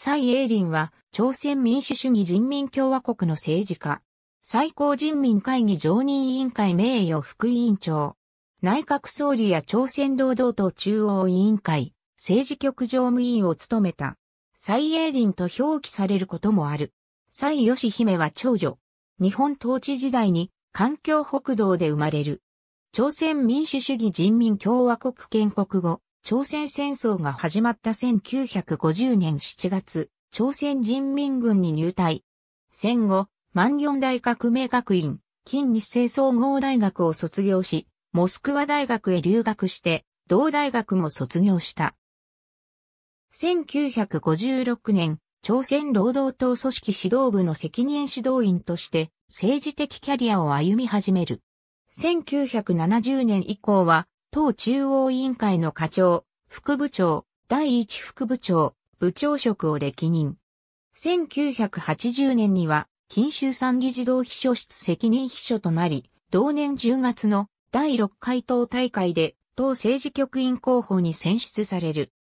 蔡英林は朝鮮民主主義人民共和国の政治家。最高人民会議常任委員会名誉副委員長。内閣総理や朝鮮労働党中央委員会、政治局常務委員を務めた。蔡英林と表記されることもある。蔡義姫は長女。日本統治時代に環境北道で生まれる。朝鮮民主主義人民共和国建国後、朝鮮戦争が始まった1950年7月、朝鮮人民軍に入隊。戦後、万行大革命学院、近日清総合大学を卒業し、モスクワ大学へ留学して、同大学も卒業した。1956年、朝鮮労働党組織指導部の責任指導員として政治的キャリアを歩み始める。1970年以降は党中央委員会の課長、副部長、第一副部長、部長職を歴任。1980年には、金州参議児童秘書室責任秘書となり、同年10月の第6回党大会で、党政治局員候補に選出される。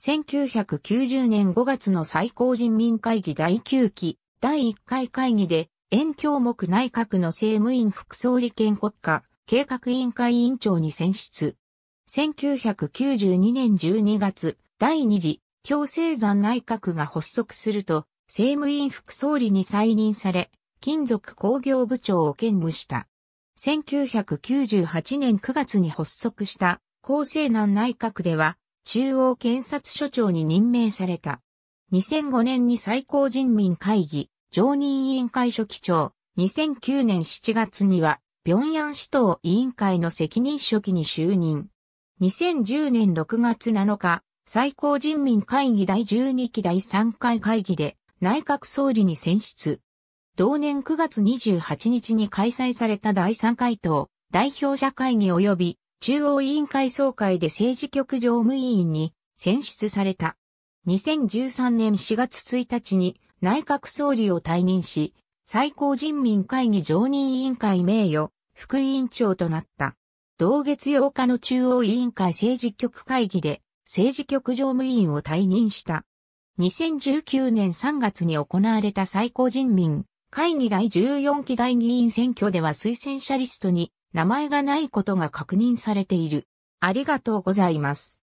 1990年5月の最高人民会議第9期、第1回会議で、遠京目内閣の政務員副総理兼国家、計画委員会委員長に選出。1992年12月、第二次強制山内閣が発足すると、政務院副総理に再任され、金属工業部長を兼務した。1998年9月に発足した厚生難内閣では、中央検察署長に任命された。2005年に最高人民会議、常任委員会書記長、2009年7月には平壌市党委員会の責任書記に就任。2010年6月7日、最高人民会議第12期第3回会議で内閣総理に選出。同年9月28日に開催された第3回党代表者会議及び中央委員会総会で政治局常務委員に選出された。2013年4月1日に内閣総理を退任し、最高人民会議常任委員会名誉副委員長となった。同月8日の中央委員会政治局会議で政治局常務委員を退任した。2019年3月に行われた最高人民会議第14期代議員選挙では推薦者リストに名前がないことが確認されている。ありがとうございます。